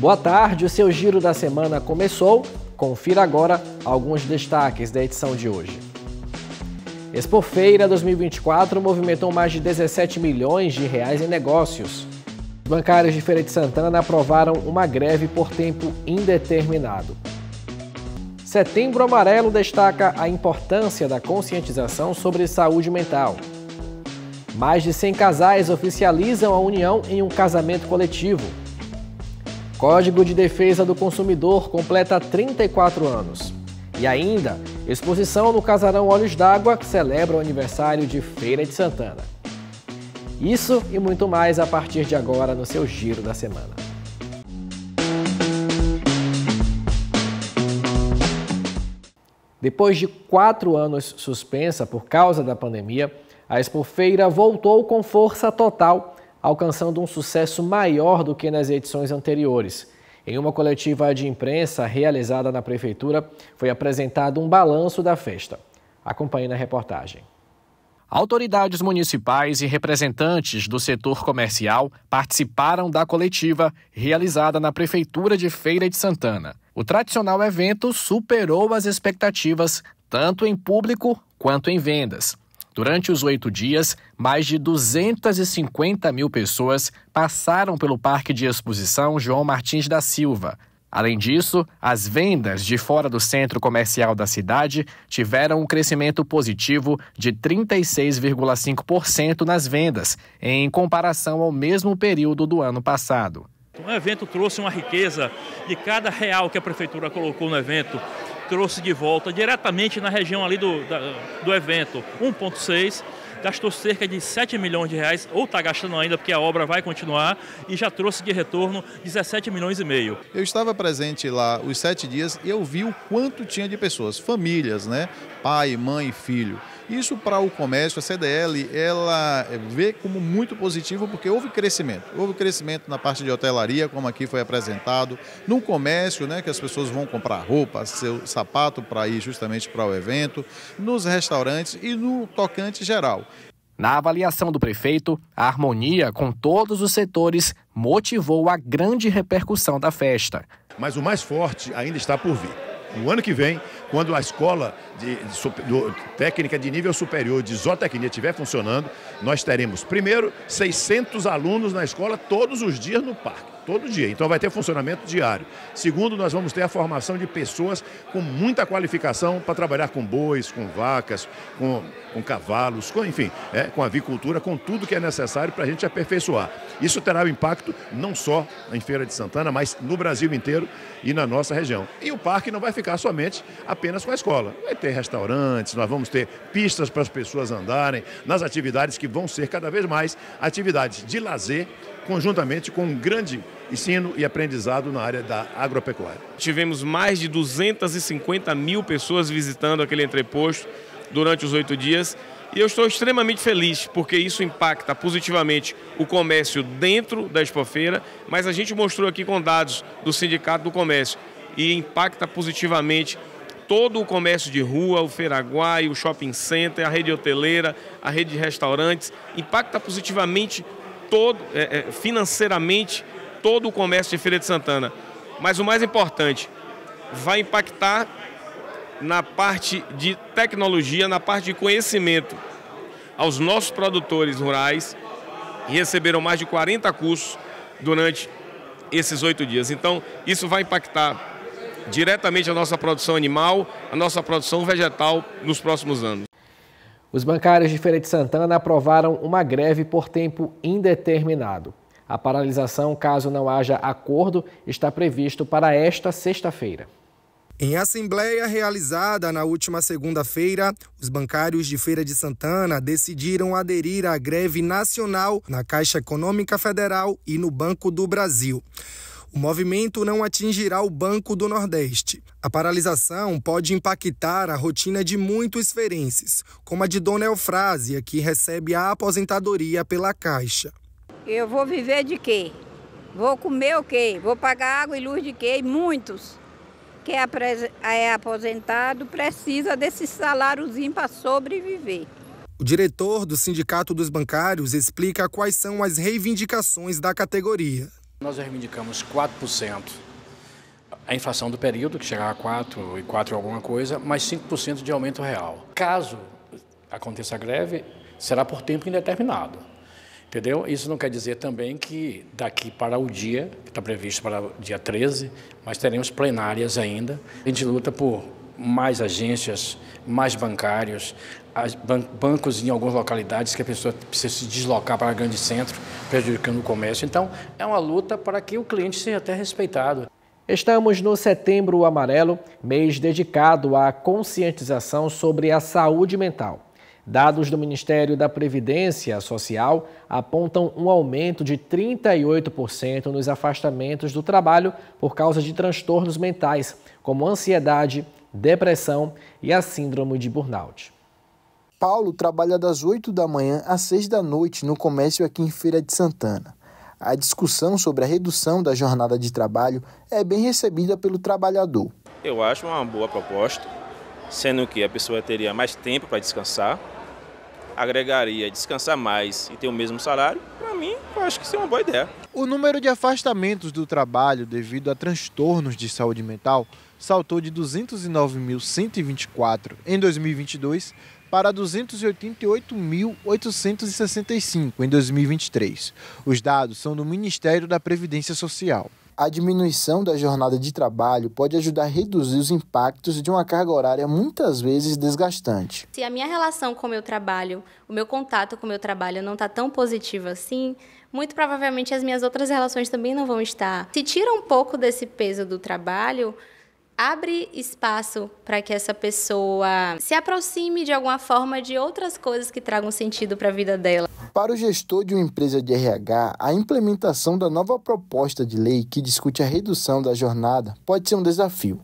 Boa tarde, o seu giro da semana começou. Confira agora alguns destaques da edição de hoje. Expofeira 2024 movimentou mais de 17 milhões de reais em negócios. bancários de Feira de Santana aprovaram uma greve por tempo indeterminado. Setembro Amarelo destaca a importância da conscientização sobre saúde mental. Mais de 100 casais oficializam a união em um casamento coletivo. Código de Defesa do Consumidor completa 34 anos. E ainda, exposição no Casarão Olhos d'Água, que celebra o aniversário de Feira de Santana. Isso e muito mais a partir de agora no seu Giro da Semana. Depois de quatro anos suspensa por causa da pandemia, a Expofeira voltou com força total alcançando um sucesso maior do que nas edições anteriores. Em uma coletiva de imprensa realizada na prefeitura, foi apresentado um balanço da festa. Acompanhe na reportagem. Autoridades municipais e representantes do setor comercial participaram da coletiva realizada na Prefeitura de Feira de Santana. O tradicional evento superou as expectativas, tanto em público quanto em vendas. Durante os oito dias, mais de 250 mil pessoas passaram pelo Parque de Exposição João Martins da Silva. Além disso, as vendas de fora do centro comercial da cidade tiveram um crescimento positivo de 36,5% nas vendas, em comparação ao mesmo período do ano passado. O evento trouxe uma riqueza de cada real que a prefeitura colocou no evento trouxe de volta diretamente na região ali do, da, do evento 1.6, gastou cerca de 7 milhões de reais, ou está gastando ainda porque a obra vai continuar, e já trouxe de retorno 17 milhões e meio. Eu estava presente lá os sete dias e eu vi o quanto tinha de pessoas, famílias, né? Pai, mãe, filho. Isso para o comércio, a CDL, ela vê como muito positivo porque houve crescimento. Houve crescimento na parte de hotelaria, como aqui foi apresentado, no comércio, né, que as pessoas vão comprar roupa, seu sapato para ir justamente para o evento, nos restaurantes e no tocante geral. Na avaliação do prefeito, a harmonia com todos os setores motivou a grande repercussão da festa. Mas o mais forte ainda está por vir no ano que vem, quando a escola de, de, do, técnica de nível superior de zootecnia estiver funcionando, nós teremos, primeiro, 600 alunos na escola todos os dias no parque todo dia. Então vai ter funcionamento diário. Segundo, nós vamos ter a formação de pessoas com muita qualificação para trabalhar com bois, com vacas, com, com cavalos, com, enfim, é, com avicultura, com tudo que é necessário para a gente aperfeiçoar. Isso terá um impacto não só em Feira de Santana, mas no Brasil inteiro e na nossa região. E o parque não vai ficar somente apenas com a escola. Vai ter restaurantes, nós vamos ter pistas para as pessoas andarem, nas atividades que vão ser cada vez mais atividades de lazer conjuntamente com um grande ensino e aprendizado na área da agropecuária. Tivemos mais de 250 mil pessoas visitando aquele entreposto durante os oito dias. E eu estou extremamente feliz, porque isso impacta positivamente o comércio dentro da Expofeira, mas a gente mostrou aqui com dados do Sindicato do Comércio e impacta positivamente todo o comércio de rua, o Feiraguai, o shopping center, a rede hoteleira, a rede de restaurantes, impacta positivamente todo, é, é, financeiramente todo o comércio de Feira de Santana. Mas o mais importante, vai impactar na parte de tecnologia, na parte de conhecimento aos nossos produtores rurais e receberam mais de 40 cursos durante esses oito dias. Então, isso vai impactar diretamente a nossa produção animal, a nossa produção vegetal nos próximos anos. Os bancários de Feira de Santana aprovaram uma greve por tempo indeterminado. A paralisação, caso não haja acordo, está previsto para esta sexta-feira. Em assembleia realizada na última segunda-feira, os bancários de Feira de Santana decidiram aderir à greve nacional na Caixa Econômica Federal e no Banco do Brasil. O movimento não atingirá o Banco do Nordeste. A paralisação pode impactar a rotina de muitos ferenses, como a de Dona Eufrásia, que recebe a aposentadoria pela Caixa. Eu vou viver de quê? Vou comer o quê? Vou pagar água e luz de quê? E muitos que é, é aposentado precisa desse saláriozinho para sobreviver. O diretor do Sindicato dos Bancários explica quais são as reivindicações da categoria. Nós reivindicamos 4% a inflação do período, que chegava a 4 e 4 alguma coisa, mais 5% de aumento real. Caso aconteça a greve, será por tempo indeterminado. Entendeu? Isso não quer dizer também que daqui para o dia, que está previsto para o dia 13, mas teremos plenárias ainda. A gente luta por mais agências, mais bancários, ban bancos em algumas localidades que a pessoa precisa se deslocar para grande centro, prejudicando o comércio. Então, é uma luta para que o cliente seja até respeitado. Estamos no Setembro Amarelo, mês dedicado à conscientização sobre a saúde mental. Dados do Ministério da Previdência Social apontam um aumento de 38% nos afastamentos do trabalho por causa de transtornos mentais, como ansiedade, depressão e a síndrome de burnout. Paulo trabalha das 8 da manhã às 6 da noite no comércio aqui em Feira de Santana. A discussão sobre a redução da jornada de trabalho é bem recebida pelo trabalhador. Eu acho uma boa proposta, sendo que a pessoa teria mais tempo para descansar, agregaria descansar mais e ter o mesmo salário, para mim, eu acho que isso é uma boa ideia. O número de afastamentos do trabalho devido a transtornos de saúde mental saltou de 209.124 em 2022 para 288.865 em 2023. Os dados são do Ministério da Previdência Social. A diminuição da jornada de trabalho pode ajudar a reduzir os impactos de uma carga horária muitas vezes desgastante. Se a minha relação com o meu trabalho, o meu contato com o meu trabalho não está tão positivo assim, muito provavelmente as minhas outras relações também não vão estar. Se tira um pouco desse peso do trabalho, abre espaço para que essa pessoa se aproxime de alguma forma de outras coisas que tragam sentido para a vida dela. Para o gestor de uma empresa de RH, a implementação da nova proposta de lei que discute a redução da jornada pode ser um desafio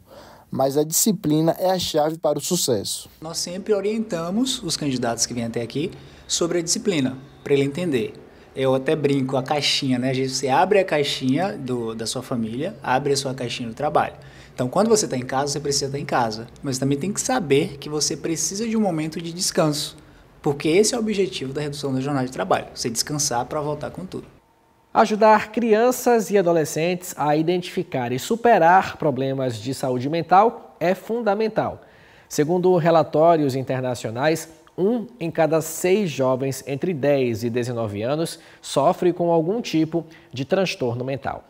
mas a disciplina é a chave para o sucesso. Nós sempre orientamos os candidatos que vêm até aqui sobre a disciplina, para ele entender. Eu até brinco, a caixinha, né? Você abre a caixinha do, da sua família, abre a sua caixinha do trabalho. Então, quando você está em casa, você precisa estar tá em casa. Mas também tem que saber que você precisa de um momento de descanso. Porque esse é o objetivo da redução da jornada de trabalho: você descansar para voltar com tudo. Ajudar crianças e adolescentes a identificar e superar problemas de saúde mental é fundamental. Segundo relatórios internacionais, um em cada seis jovens entre 10 e 19 anos sofre com algum tipo de transtorno mental.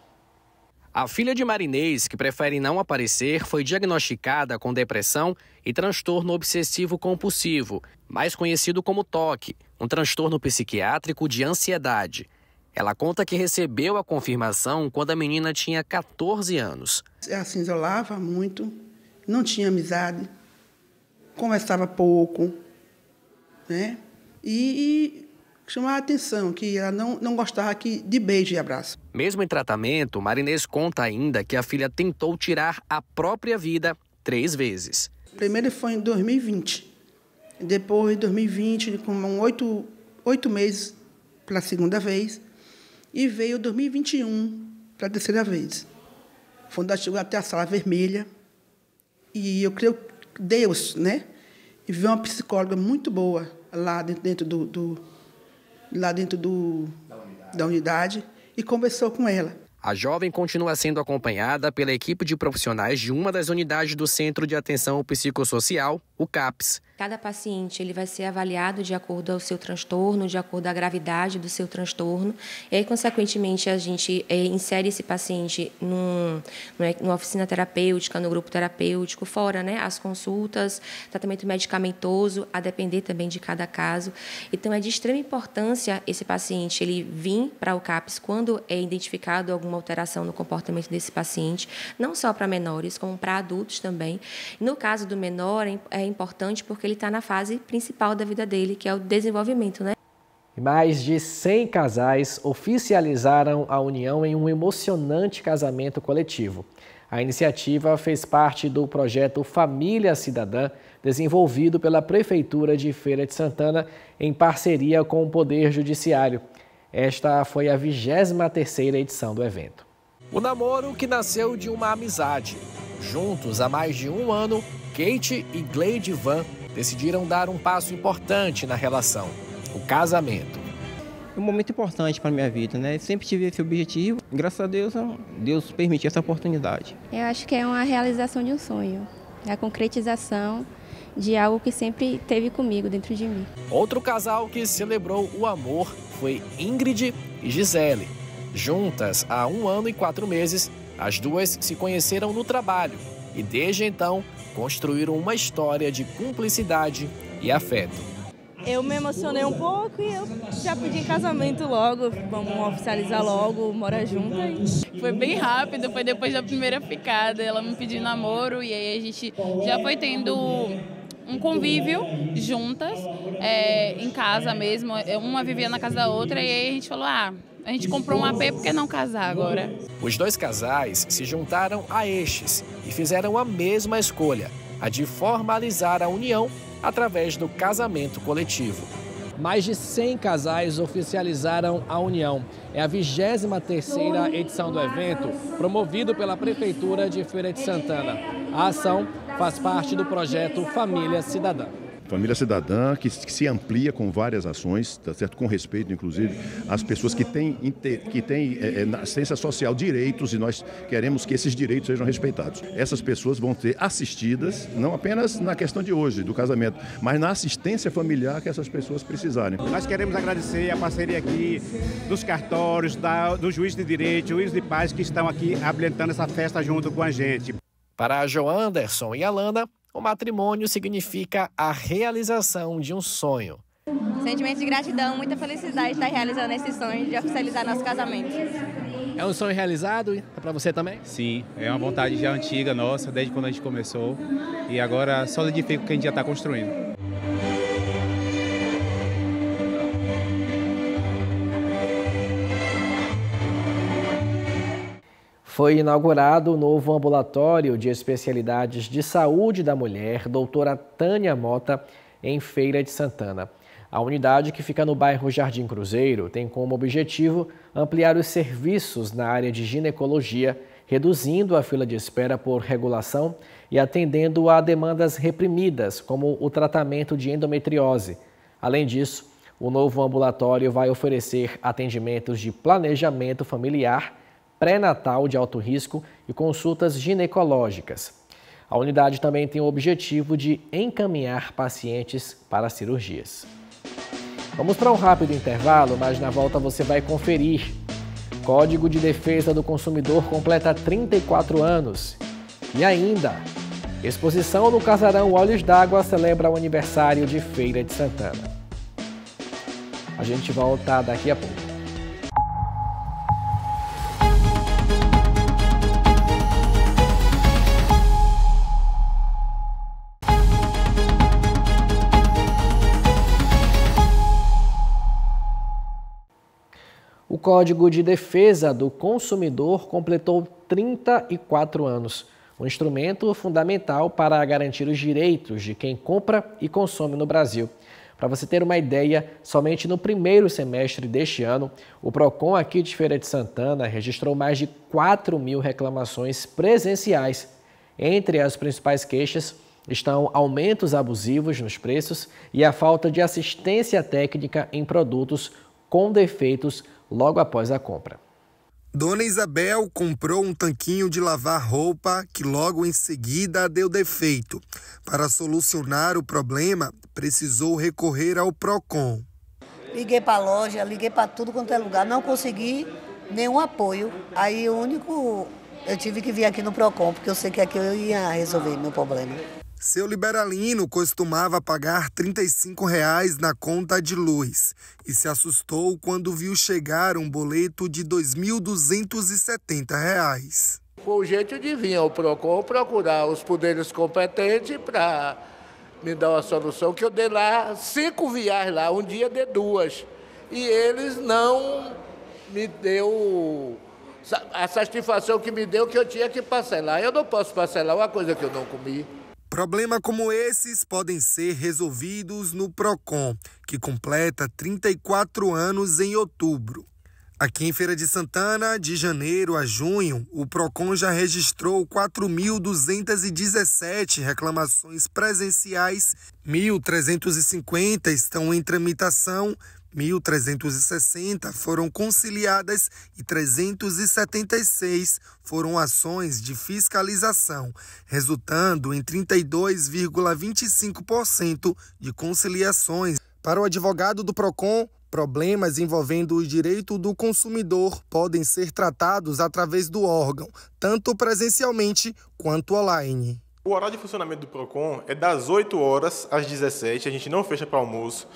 A filha de Marinês, que prefere não aparecer, foi diagnosticada com depressão e transtorno obsessivo compulsivo, mais conhecido como TOC, um transtorno psiquiátrico de ansiedade. Ela conta que recebeu a confirmação quando a menina tinha 14 anos. Ela se isolava muito, não tinha amizade, conversava pouco, né? E, e chamava a atenção que ela não, não gostava que, de beijo e abraço. Mesmo em tratamento, Marinês conta ainda que a filha tentou tirar a própria vida três vezes. Primeiro foi em 2020. Depois, em 2020, com oito, oito meses a segunda vez. E veio 2021 para a terceira vez. Foi quando ela chegou até a sala vermelha. E eu creio que Deus, né? E veio uma psicóloga muito boa lá dentro, dentro do, do, lá dentro do, da unidade. Da unidade e conversou com ela. A jovem continua sendo acompanhada pela equipe de profissionais de uma das unidades do Centro de Atenção Psicossocial, o CAPS, Cada paciente ele vai ser avaliado de acordo ao seu transtorno, de acordo à gravidade do seu transtorno, e aí, consequentemente, a gente é, insere esse paciente num, né, numa oficina terapêutica, no grupo terapêutico, fora né, as consultas, tratamento medicamentoso, a depender também de cada caso. Então, é de extrema importância esse paciente ele vir para o CAPS quando é identificado alguma alteração no comportamento desse paciente, não só para menores, como para adultos também. No caso do menor, é, é importante porque ele está na fase principal da vida dele, que é o desenvolvimento, né? Mais de 100 casais oficializaram a união em um emocionante casamento coletivo. A iniciativa fez parte do projeto Família Cidadã, desenvolvido pela Prefeitura de Feira de Santana em parceria com o Poder Judiciário. Esta foi a 23ª edição do evento. O namoro que nasceu de uma amizade. Juntos há mais de um ano, Kate e Gleide Van decidiram dar um passo importante na relação: o casamento. Um momento importante para minha vida, né? Sempre tive esse objetivo. Graças a Deus, Deus permitiu essa oportunidade. Eu acho que é uma realização de um sonho, é a concretização de algo que sempre teve comigo dentro de mim. Outro casal que celebrou o amor foi Ingrid e Gisele. Juntas há um ano e quatro meses, as duas se conheceram no trabalho e desde então construíram uma história de cumplicidade e afeto. Eu me emocionei um pouco e eu já pedi em casamento logo, vamos oficializar logo, morar junto. Foi bem rápido, foi depois da primeira picada, ela me pediu namoro e aí a gente já foi tendo um convívio juntas, é, em casa mesmo, é, uma vivia na casa da outra e aí a gente falou, ah, a gente comprou um AP porque não casar agora. Os dois casais se juntaram a estes e fizeram a mesma escolha, a de formalizar a união através do casamento coletivo. Mais de 100 casais oficializaram a união. É a 23ª edição do evento, promovido pela Prefeitura de Feira de Santana. A ação faz parte do projeto Família Cidadã. Família cidadã que, que se amplia com várias ações, tá certo? com respeito, inclusive, às pessoas que têm, que têm é, é, na ciência social direitos e nós queremos que esses direitos sejam respeitados. Essas pessoas vão ser assistidas, não apenas na questão de hoje, do casamento, mas na assistência familiar que essas pessoas precisarem. Nós queremos agradecer a parceria aqui dos cartórios, da, do juiz de direito, juiz de paz que estão aqui habilitando essa festa junto com a gente. Para a Anderson e a o matrimônio significa a realização de um sonho. Sentimento de gratidão, muita felicidade estar realizando esse sonho de oficializar nosso casamento. É um sonho realizado? É para você também? Sim, é uma vontade já antiga nossa, desde quando a gente começou. E agora solidifica o que a gente já está construindo. foi inaugurado o novo ambulatório de especialidades de saúde da mulher, doutora Tânia Mota, em Feira de Santana. A unidade, que fica no bairro Jardim Cruzeiro, tem como objetivo ampliar os serviços na área de ginecologia, reduzindo a fila de espera por regulação e atendendo a demandas reprimidas, como o tratamento de endometriose. Além disso, o novo ambulatório vai oferecer atendimentos de planejamento familiar pré-natal de alto risco e consultas ginecológicas. A unidade também tem o objetivo de encaminhar pacientes para cirurgias. Vamos para um rápido intervalo, mas na volta você vai conferir. Código de Defesa do Consumidor completa 34 anos. E ainda, exposição no Casarão Olhos d'Água celebra o aniversário de Feira de Santana. A gente volta daqui a pouco. Código de Defesa do Consumidor completou 34 anos, um instrumento fundamental para garantir os direitos de quem compra e consome no Brasil. Para você ter uma ideia, somente no primeiro semestre deste ano, o PROCON aqui de Feira de Santana registrou mais de 4 mil reclamações presenciais. Entre as principais queixas estão aumentos abusivos nos preços e a falta de assistência técnica em produtos com defeitos logo após a compra. Dona Isabel comprou um tanquinho de lavar roupa que logo em seguida deu defeito. Para solucionar o problema, precisou recorrer ao Procon. Liguei para a loja, liguei para tudo quanto é lugar, não consegui nenhum apoio. Aí o único eu tive que vir aqui no Procon, porque eu sei que aqui eu ia resolver meu problema. Seu liberalino costumava pagar R$ 35 na conta de luz e se assustou quando viu chegar um boleto de R$ 2.270. Foi o jeito de vir ao PROCON procurar os poderes competentes para me dar uma solução, que eu dei lá cinco viagens lá, um dia de duas. E eles não me deu a satisfação que me deu que eu tinha que parcelar. Eu não posso parcelar uma coisa que eu não comi. Problemas como esses podem ser resolvidos no Procon, que completa 34 anos em outubro. Aqui em Feira de Santana, de janeiro a junho, o Procon já registrou 4.217 reclamações presenciais, 1.350 estão em tramitação 1.360 foram conciliadas e 376 foram ações de fiscalização, resultando em 32,25% de conciliações. Para o advogado do PROCON, Problemas envolvendo o direito do consumidor podem ser tratados através do órgão, tanto presencialmente quanto online. O horário de funcionamento do PROCON é das 8 horas às 17, a gente não fecha para almoço.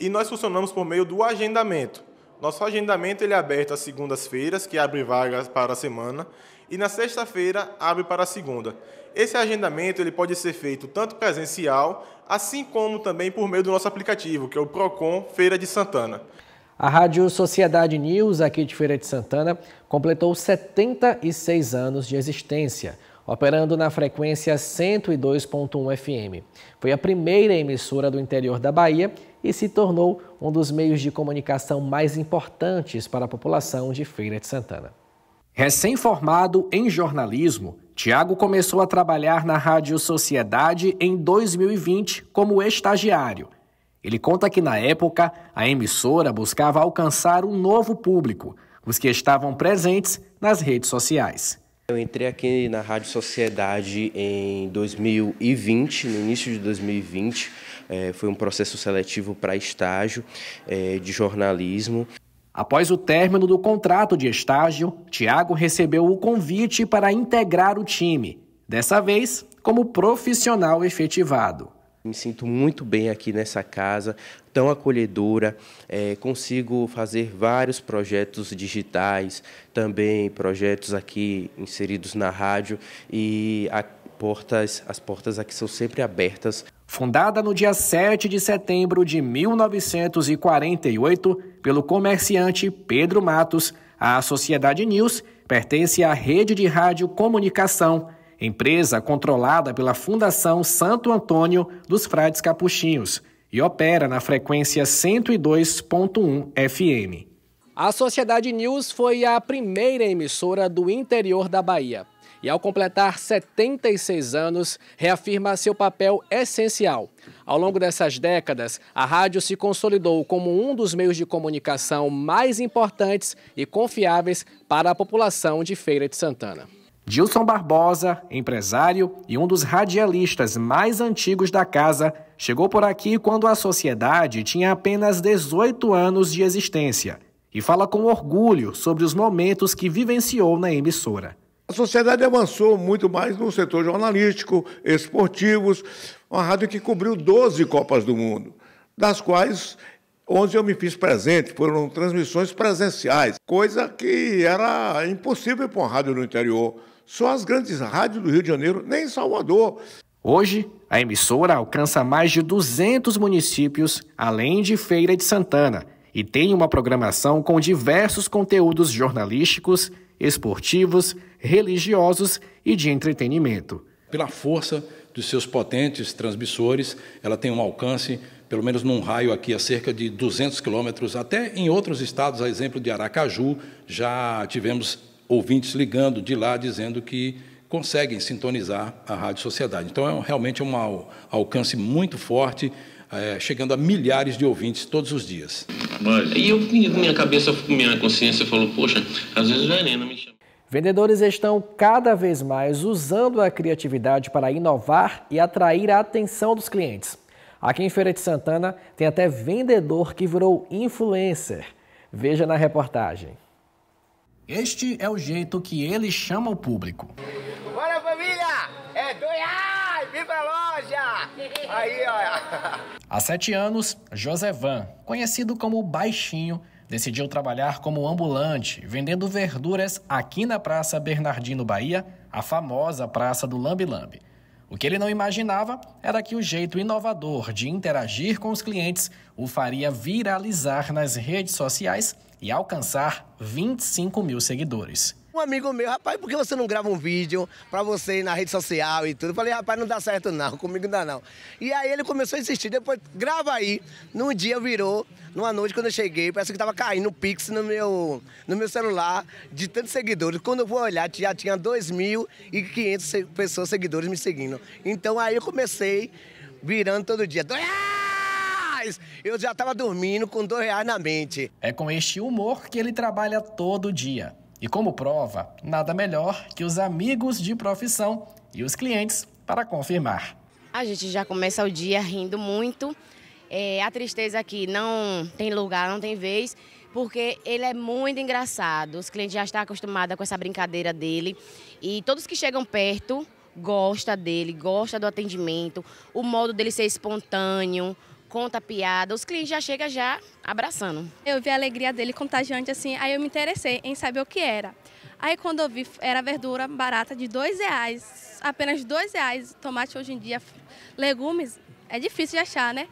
E nós funcionamos por meio do agendamento. Nosso agendamento ele é aberto às segundas-feiras, que abre vagas para a semana, e na sexta-feira abre para a segunda. Esse agendamento ele pode ser feito tanto presencial, assim como também por meio do nosso aplicativo, que é o Procon Feira de Santana. A Rádio Sociedade News, aqui de Feira de Santana, completou 76 anos de existência, operando na frequência 102.1 FM. Foi a primeira emissora do interior da Bahia e se tornou um dos meios de comunicação mais importantes para a população de Feira de Santana. Recém-formado em jornalismo, Tiago começou a trabalhar na Rádio Sociedade em 2020 como estagiário. Ele conta que, na época, a emissora buscava alcançar um novo público, os que estavam presentes nas redes sociais. Eu entrei aqui na Rádio Sociedade em 2020, no início de 2020 é, foi um processo seletivo para estágio é, de jornalismo. Após o término do contrato de estágio, Tiago recebeu o convite para integrar o time, dessa vez como profissional efetivado. Me sinto muito bem aqui nessa casa, tão acolhedora. É, consigo fazer vários projetos digitais, também projetos aqui inseridos na rádio e portas, as portas aqui são sempre abertas fundada no dia 7 de setembro de 1948 pelo comerciante Pedro Matos, a Sociedade News pertence à Rede de Rádio Comunicação, empresa controlada pela Fundação Santo Antônio dos Frades Capuchinhos e opera na frequência 102.1 FM. A Sociedade News foi a primeira emissora do interior da Bahia e, ao completar 76 anos, reafirma seu papel essencial. Ao longo dessas décadas, a rádio se consolidou como um dos meios de comunicação mais importantes e confiáveis para a população de Feira de Santana. Gilson Barbosa, empresário e um dos radialistas mais antigos da casa, chegou por aqui quando a sociedade tinha apenas 18 anos de existência e fala com orgulho sobre os momentos que vivenciou na emissora. A sociedade avançou muito mais no setor jornalístico, esportivos, uma rádio que cobriu 12 Copas do Mundo, das quais 11 eu me fiz presente, foram transmissões presenciais, coisa que era impossível para uma rádio no interior. Só as grandes rádios do Rio de Janeiro, nem em Salvador. Hoje, a emissora alcança mais de 200 municípios, além de Feira de Santana, e tem uma programação com diversos conteúdos jornalísticos, esportivos, religiosos e de entretenimento. Pela força dos seus potentes transmissores, ela tem um alcance, pelo menos num raio aqui, a cerca de 200 quilômetros. Até em outros estados, a exemplo de Aracaju, já tivemos ouvintes ligando de lá dizendo que conseguem sintonizar a Rádio Sociedade. Então, é realmente um alcance muito forte, é, chegando a milhares de ouvintes todos os dias. E eu, minha cabeça, minha consciência falou, poxa, às vezes veneno me chama. Vendedores estão cada vez mais usando a criatividade para inovar e atrair a atenção dos clientes. Aqui em Feira de Santana tem até vendedor que virou influencer. Veja na reportagem. Este é o jeito que ele chama o público. Bora família! É Goiás! Vem a loja! Aí, olha! Há sete anos, Van, conhecido como Baixinho, decidiu trabalhar como ambulante, vendendo verduras aqui na Praça Bernardino Bahia, a famosa Praça do Lambi Lambi. O que ele não imaginava era que o jeito inovador de interagir com os clientes o faria viralizar nas redes sociais e alcançar 25 mil seguidores. Um amigo meu, rapaz, por que você não grava um vídeo pra você na rede social e tudo? Eu falei, rapaz, não dá certo não, comigo não dá não. E aí ele começou a insistir, depois grava aí. Num dia virou, numa noite quando eu cheguei, parece que tava caindo um pix no meu, no meu celular de tantos seguidores. Quando eu vou olhar, já tinha 2.500 pessoas, seguidores me seguindo. Então aí eu comecei virando todo dia. Ah! Eu já estava dormindo com dois reais na mente. É com este humor que ele trabalha todo dia. E como prova, nada melhor que os amigos de profissão e os clientes para confirmar. A gente já começa o dia rindo muito. É, a tristeza aqui não tem lugar, não tem vez, porque ele é muito engraçado. Os clientes já estão acostumados com essa brincadeira dele. E todos que chegam perto gosta dele, gosta do atendimento, o modo dele ser espontâneo, conta piada, os clientes já chegam já abraçando. Eu vi a alegria dele contagiante assim, aí eu me interessei em saber o que era. Aí quando eu vi, era verdura barata de dois reais, apenas dois reais. Tomate hoje em dia, legumes, é difícil de achar, né?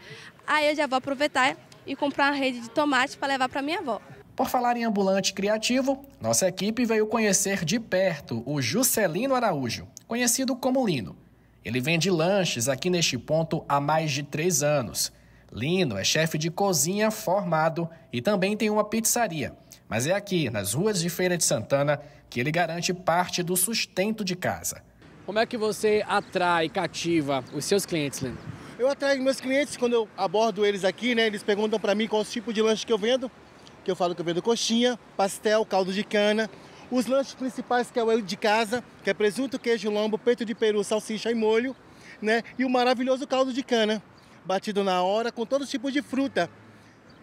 Aí eu já vou aproveitar e comprar uma rede de tomate para levar para minha avó. Por falar em ambulante criativo, nossa equipe veio conhecer de perto o Juscelino Araújo, conhecido como Lino. Ele vende lanches aqui neste ponto há mais de três anos Lino é chefe de cozinha formado e também tem uma pizzaria. Mas é aqui, nas ruas de Feira de Santana, que ele garante parte do sustento de casa. Como é que você atrai, cativa os seus clientes, Lino? Eu atraio meus clientes quando eu abordo eles aqui, né? Eles perguntam para mim qual tipo de lanche que eu vendo, que eu falo que eu vendo coxinha, pastel, caldo de cana, os lanches principais que é o de casa, que é presunto, queijo, lombo, peito de peru, salsicha e molho, né? E o maravilhoso caldo de cana batido na hora, com todos os tipos de fruta.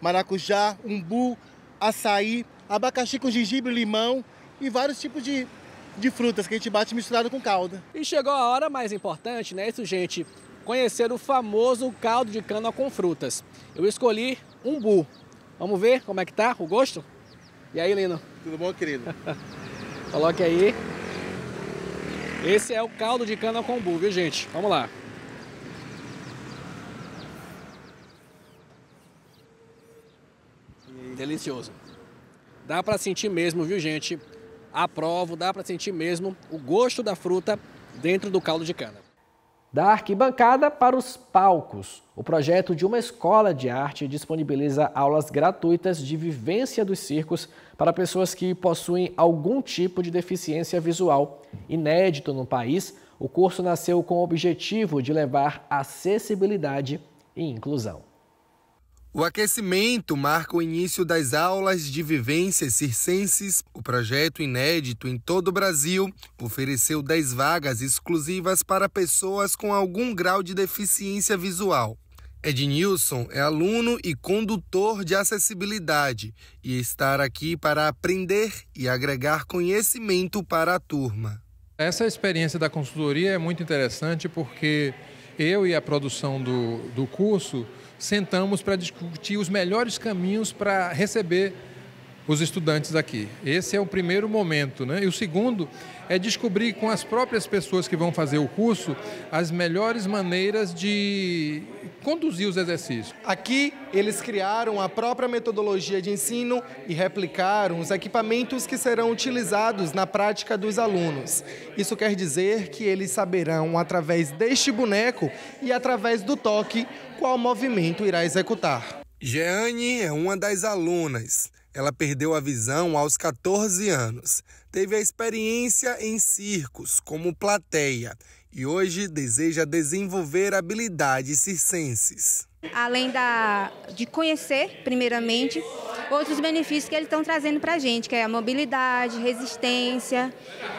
Maracujá, umbu, açaí, abacaxi com gengibre, limão e vários tipos de, de frutas que a gente bate misturado com calda. E chegou a hora mais importante, né? Isso, gente, conhecer o famoso caldo de cana com frutas. Eu escolhi umbu. Vamos ver como é que tá o gosto? E aí, Lino? Tudo bom, querido? Coloque aí. Esse é o caldo de cana com umbu, viu, gente? Vamos lá. Delicioso. Dá para sentir mesmo, viu, gente? Aprovo, dá para sentir mesmo o gosto da fruta dentro do caldo de cana. Da arquibancada para os palcos, o projeto de uma escola de arte disponibiliza aulas gratuitas de vivência dos circos para pessoas que possuem algum tipo de deficiência visual. Inédito no país, o curso nasceu com o objetivo de levar acessibilidade e inclusão. O aquecimento marca o início das aulas de vivências circenses. O projeto inédito em todo o Brasil ofereceu 10 vagas exclusivas para pessoas com algum grau de deficiência visual. Ednilson é aluno e condutor de acessibilidade e estar aqui para aprender e agregar conhecimento para a turma. Essa experiência da consultoria é muito interessante porque eu e a produção do, do curso sentamos para discutir os melhores caminhos para receber os estudantes aqui. Esse é o primeiro momento, né? E o segundo é descobrir com as próprias pessoas que vão fazer o curso as melhores maneiras de conduzir os exercícios. Aqui eles criaram a própria metodologia de ensino e replicaram os equipamentos que serão utilizados na prática dos alunos. Isso quer dizer que eles saberão através deste boneco e através do toque qual movimento irá executar. Jeane é uma das alunas. Ela perdeu a visão aos 14 anos, teve a experiência em circos como plateia e hoje deseja desenvolver habilidades circenses. Além da, de conhecer, primeiramente, outros benefícios que eles estão trazendo para a gente, que é a mobilidade, resistência,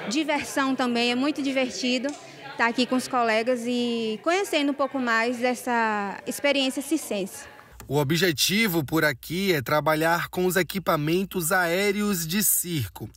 diversão também, é muito divertido estar tá aqui com os colegas e conhecendo um pouco mais dessa experiência circense. O objetivo por aqui é trabalhar com os equipamentos aéreos de circo,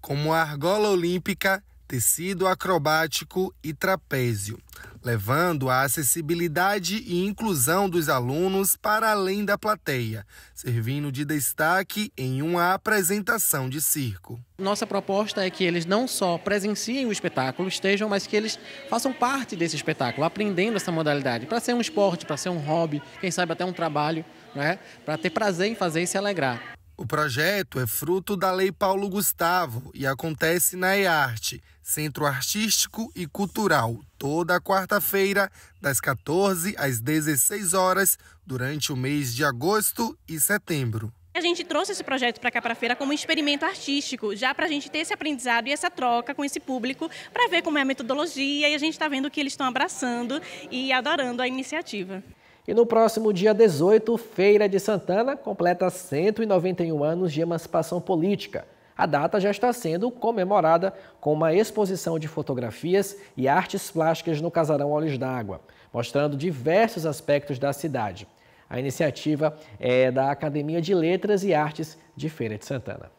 como a argola olímpica, tecido acrobático e trapézio levando a acessibilidade e inclusão dos alunos para além da plateia, servindo de destaque em uma apresentação de circo. Nossa proposta é que eles não só presenciem o espetáculo, estejam, mas que eles façam parte desse espetáculo, aprendendo essa modalidade, para ser um esporte, para ser um hobby, quem sabe até um trabalho, né? para ter prazer em fazer e se alegrar. O projeto é fruto da Lei Paulo Gustavo e acontece na EARTE, Centro Artístico e Cultural, toda quarta-feira, das 14 às 16 horas, durante o mês de agosto e setembro. A gente trouxe esse projeto para cá para a feira como um experimento artístico, já para a gente ter esse aprendizado e essa troca com esse público, para ver como é a metodologia e a gente está vendo que eles estão abraçando e adorando a iniciativa. E no próximo dia 18, Feira de Santana completa 191 anos de emancipação política. A data já está sendo comemorada com uma exposição de fotografias e artes plásticas no Casarão Olhos d'Água, mostrando diversos aspectos da cidade. A iniciativa é da Academia de Letras e Artes de Feira de Santana.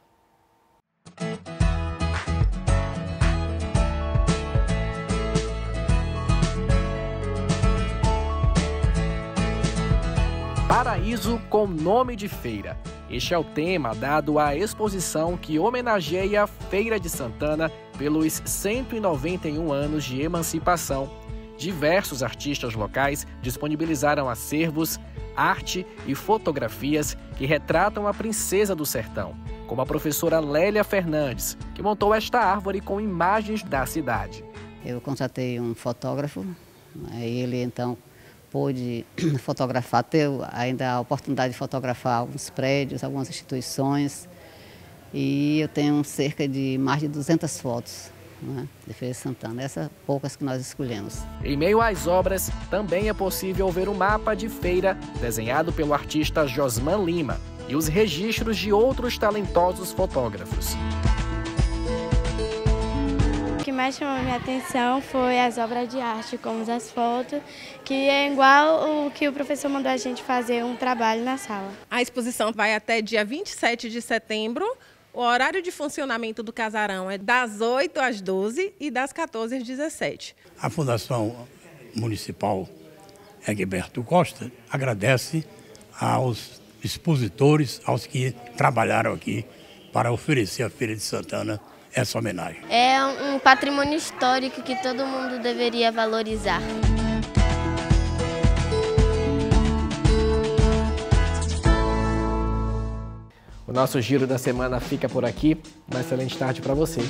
Paraíso com nome de feira. Este é o tema dado à exposição que homenageia a Feira de Santana pelos 191 anos de emancipação. Diversos artistas locais disponibilizaram acervos, arte e fotografias que retratam a princesa do sertão, como a professora Lélia Fernandes, que montou esta árvore com imagens da cidade. Eu contatei um fotógrafo, né, ele então pôde fotografar, ter ainda a oportunidade de fotografar alguns prédios, algumas instituições. E eu tenho cerca de mais de 200 fotos né, de Feira de Santana, essas poucas que nós escolhemos. Em meio às obras, também é possível ver o um mapa de feira desenhado pelo artista Josman Lima e os registros de outros talentosos fotógrafos mais chamou minha atenção foi as obras de arte, como as fotos, que é igual o que o professor mandou a gente fazer um trabalho na sala. A exposição vai até dia 27 de setembro. O horário de funcionamento do casarão é das 8 às 12 e das 14 às 17. A Fundação Municipal Egberto Costa agradece aos expositores, aos que trabalharam aqui para oferecer a Feira de Santana essa homenagem. É um patrimônio histórico que todo mundo deveria valorizar. O nosso giro da semana fica por aqui. Uma excelente tarde para você.